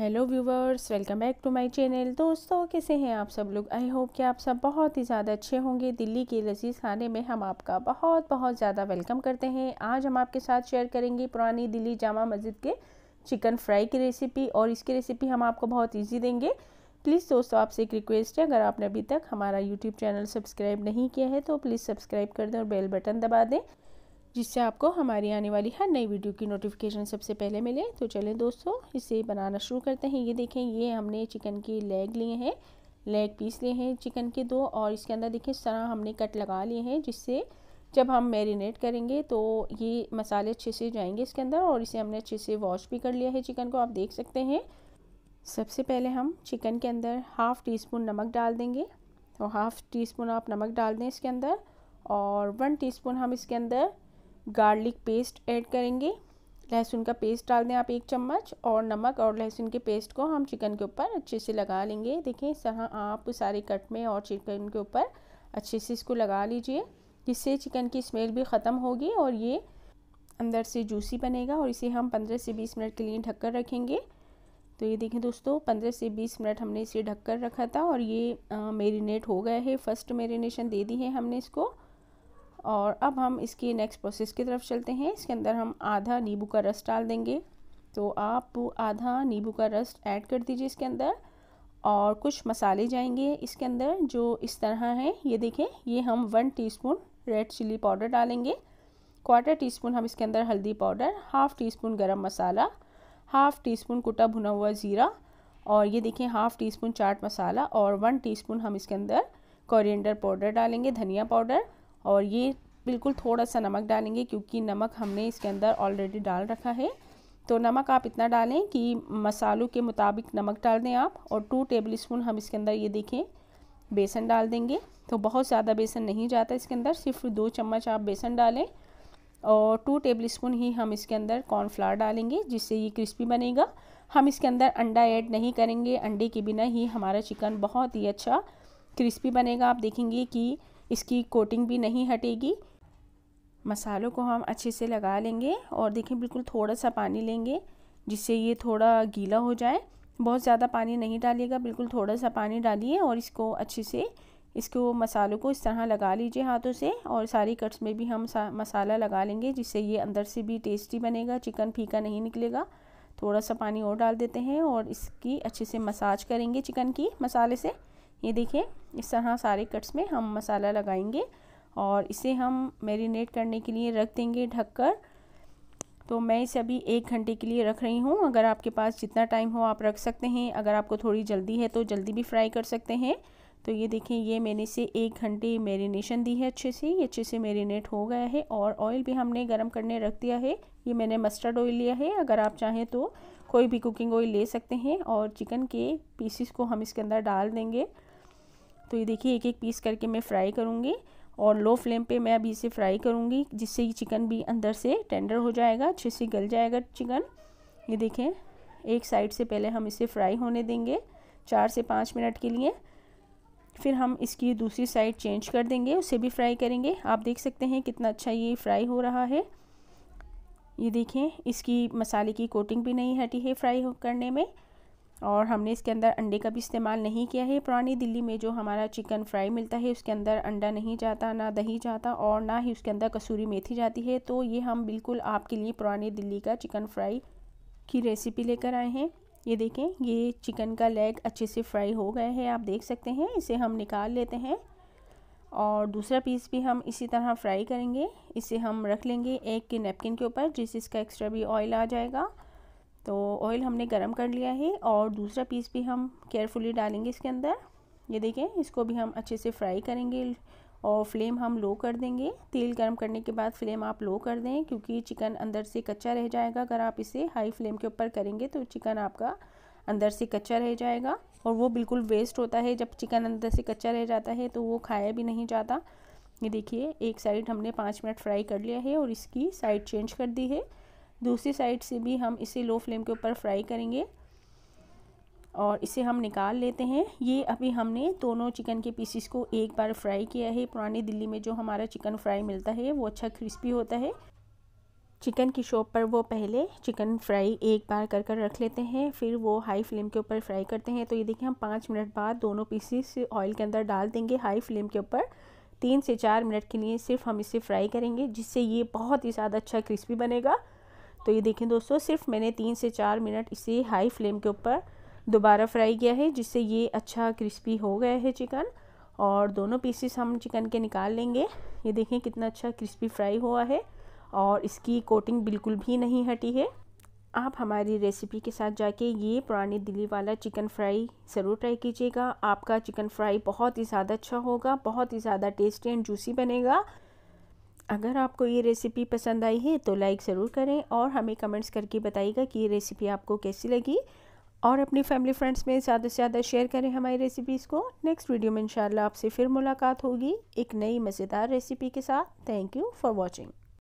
hello viewers welcome back to my channel दोस्तों कैसे हैं आप सब लोग आई होप कि आप सब बहुत ही ज़्यादा अच्छे होंगे दिल्ली के लजीज खाने में हम आपका बहुत बहुत ज़्यादा वेलकम करते हैं आज हम आपके साथ शेयर करेंगे पुरानी दिल्ली जामा मस्जिद के चिकन फ्राई की रेसिपी और इसकी रेसिपी हम आपको बहुत ईजी देंगे प्लीज़ दोस्तों आपसे एक रिक्वेस्ट है अगर आपने अभी तक हमारा यूट्यूब चैनल सब्सक्राइब नहीं किया है तो प्लीज़ सब्सक्राइब कर दें और बेल बटन दबा दें जिससे आपको हमारी आने वाली हर नई वीडियो की नोटिफिकेशन सबसे पहले मिले तो चलें दोस्तों इसे बनाना शुरू करते हैं ये देखें ये हमने चिकन के लेग लिए हैं लेग पीस लिए हैं चिकन के दो और इसके अंदर देखें इस तरह हमने कट लगा लिए हैं जिससे जब हम मेरीनेट करेंगे तो ये मसाले अच्छे से जाएंगे इसके अंदर और इसे हमने अच्छे से वॉश भी कर लिया है चिकन को आप देख सकते हैं सबसे पहले हम चिकन के अंदर हाफ़ टी स्पून नमक डाल देंगे तो हाफ़ टी स्पून आप नमक डाल दें इसके अंदर और वन टीस्पून हम इसके अंदर गार्लिक पेस्ट ऐड करेंगे लहसुन का पेस्ट डाल दें आप एक चम्मच और नमक और लहसुन के पेस्ट को हम चिकन के ऊपर अच्छे से लगा लेंगे देखें इस तरह आप सारे कट में और चिकन के ऊपर अच्छे से इसको लगा लीजिए जिससे चिकन की स्मेल भी ख़त्म होगी और ये अंदर से जूसी बनेगा और इसे हम 15 से 20 मिनट के लिए ढककर रखेंगे तो ये देखें दोस्तों 15 से 20 मिनट हमने इसे ढककर रखा था और ये मेरीनेट हो गया है फर्स्ट मेरीनेशन दे दी है हमने इसको और अब हम इसकी नेक्स्ट प्रोसेस की तरफ चलते हैं इसके अंदर हम आधा नींबू का रस डाल देंगे तो आप आधा नींबू का रस ऐड कर दीजिए इसके अंदर और कुछ मसाले जाएंगे इसके अंदर जो इस तरह हैं ये देखें ये हम one teaspoon red chilli powder डालेंगे क्वार्टर टी स्पून हम इसके अंदर हल्दी पाउडर हाफ़ टी स्पून गर्म मसाला हाफ़ टी स्पून कुटा भुना हुआ ज़ीरा और ये देखें हाफ़ टी स्पून चाट मसाला और वन स्पून हम इसके अंदर कोरिएंडर पाउडर डालेंगे धनिया पाउडर और ये बिल्कुल थोड़ा सा नमक डालेंगे क्योंकि नमक हमने इसके अंदर ऑलरेडी डाल रखा है तो नमक आप इतना डालें कि मसालों के मुताबिक नमक डाल दें आप और टू टेबल स्पून हम इसके अंदर ये देखें बेसन डाल देंगे तो बहुत ज़्यादा बेसन नहीं जाता इसके अंदर सिर्फ दो चम्मच आप बेसन डालें और टू टेबल स्पून ही हम इसके अंदर कॉर्नफ्लावर डालेंगे जिससे ये क्रिस्पी बनेगा हम इसके अंदर अंडा ऐड नहीं करेंगे अंडे के बिना ही हमारा चिकन बहुत ही अच्छा क्रिस्पी बनेगा आप देखेंगे कि इसकी कोटिंग भी नहीं हटेगी मसालों को हम अच्छे से लगा लेंगे और देखें बिल्कुल थोड़ा सा पानी लेंगे जिससे ये थोड़ा गीला हो जाए बहुत ज़्यादा पानी नहीं डालिएगा बिल्कुल थोड़ा सा पानी डालिए और इसको अच्छे से इसको मसालों को इस तरह लगा लीजिए हाथों से और सारी कट्स में भी हम मसाला लगा लेंगे जिससे ये अंदर से भी टेस्टी बनेगा चिकन फीका नहीं निकलेगा थोड़ा सा पानी और डाल देते हैं और इसकी अच्छे से मसाज करेंगे चिकन की मसाले से ये देखिए इस तरह सारे कट्स में हम मसाला लगाएंगे और इसे हम मैरिनेट करने के लिए रख देंगे ढककर तो मैं इसे अभी एक घंटे के लिए रख रही हूँ अगर आपके पास जितना टाइम हो आप रख सकते हैं अगर आपको थोड़ी जल्दी है तो जल्दी भी फ्राई कर सकते हैं तो ये देखें ये मैंने इसे एक घंटे मेरीनेशन दी है अच्छे से ये अच्छे से मेरीनेट हो गया है और ऑयल भी हमने गर्म करने रख दिया है ये मैंने मस्टर्ड ऑयल लिया है अगर आप चाहें तो कोई भी कुकिंग ऑयल ले सकते हैं और चिकन के पीसीस को हम इसके अंदर डाल देंगे तो ये देखिए एक एक पीस करके मैं फ्राई करूँगी और लो फ्लेम पे मैं अभी इसे फ्राई करूँगी जिससे ये चिकन भी अंदर से टेंडर हो जाएगा अच्छे से गल जाएगा चिकन ये देखें एक साइड से पहले हम इसे फ्राई होने देंगे चार से पाँच मिनट के लिए फिर हम इसकी दूसरी साइड चेंज कर देंगे उसे भी फ्राई करेंगे आप देख सकते हैं कितना अच्छा ये फ्राई हो रहा है ये देखें इसकी मसाले की कोटिंग भी नहीं हटी है फ्राई करने में और हमने इसके अंदर अंडे का भी इस्तेमाल नहीं किया है पुरानी दिल्ली में जो हमारा चिकन फ्राई मिलता है उसके अंदर अंडा नहीं जाता ना दही जाता और ना ही उसके अंदर कसूरी मेथी जाती है तो ये हम बिल्कुल आपके लिए पुरानी दिल्ली का चिकन फ्राई की रेसिपी लेकर आए हैं ये देखें ये चिकन का लेग अच्छे से फ्राई हो गया है आप देख सकते हैं इसे हम निकाल लेते हैं और दूसरा पीस भी हम इसी तरह फ्राई करेंगे इसे हम रख लेंगे एक के नैपकिन के ऊपर जिससे इसका एक्स्ट्रा भी ऑयल आ जाएगा तो ऑयल हमने गर्म कर लिया है और दूसरा पीस भी हम केयरफुली डालेंगे इसके अंदर ये देखें इसको भी हम अच्छे से फ्राई करेंगे और फ्लेम हम लो कर देंगे तेल गर्म करने के बाद फ्लेम आप लो कर दें क्योंकि चिकन अंदर से कच्चा रह जाएगा अगर आप इसे हाई फ्लेम के ऊपर करेंगे तो चिकन आपका अंदर से कच्चा रह जाएगा और वो बिल्कुल वेस्ट होता है जब चिकन अंदर से कच्चा रह जाता है तो वो खाया भी नहीं जाता ये देखिए एक साइड हमने पाँच मिनट फ्राई कर लिया है और इसकी साइड चेंज कर दी है दूसरी साइड से भी हम इसे लो फ्लेम के ऊपर फ्राई करेंगे और इसे हम निकाल लेते हैं ये अभी हमने दोनों चिकन के पीसीस को एक बार फ्राई किया है पुरानी दिल्ली में जो हमारा चिकन फ्राई मिलता है वो अच्छा क्रिस्पी होता है चिकन की शॉप पर वो पहले चिकन फ्राई एक बार कर कर रख लेते हैं फिर वो हाई फ्लेम के ऊपर फ्राई करते हैं तो ये देखिए हम पाँच मिनट बाद दोनों पीसीस ऑयल के अंदर डाल देंगे हाई फ्लेम के ऊपर तीन से चार मिनट के लिए सिर्फ हम इसे फ्राई करेंगे जिससे ये बहुत ही ज़्यादा अच्छा क्रिस्पी बनेगा तो ये देखें दोस्तों सिर्फ मैंने तीन से चार मिनट इसे हाई फ्लेम के ऊपर दोबारा फ्राई किया है जिससे ये अच्छा क्रिस्पी हो गया है चिकन और दोनों पीसेस हम चिकन के निकाल लेंगे ये देखें कितना अच्छा क्रिस्पी फ्राई हुआ है और इसकी कोटिंग बिल्कुल भी नहीं हटी है आप हमारी रेसिपी के साथ जाके ये पुरानी दिल्ली वाला चिकन फ्राई ज़रूर ट्राई कीजिएगा आपका चिकन फ्राई बहुत ही ज़्यादा अच्छा होगा बहुत ही ज़्यादा टेस्टी एंड जूसी बनेगा अगर आपको ये रेसिपी पसंद आई है तो लाइक ज़रूर करें और हमें कमेंट्स करके बताइएगा कि ये रेसिपी आपको कैसी लगी और अपनी फैमिली फ्रेंड्स में ज़्यादा से ज़्यादा शेयर करें हमारी रेसिपीज़ को नेक्स्ट वीडियो में इंशाल्लाह आपसे फिर मुलाकात होगी एक नई मज़ेदार रेसिपी के साथ थैंक यू फॉर वॉचिंग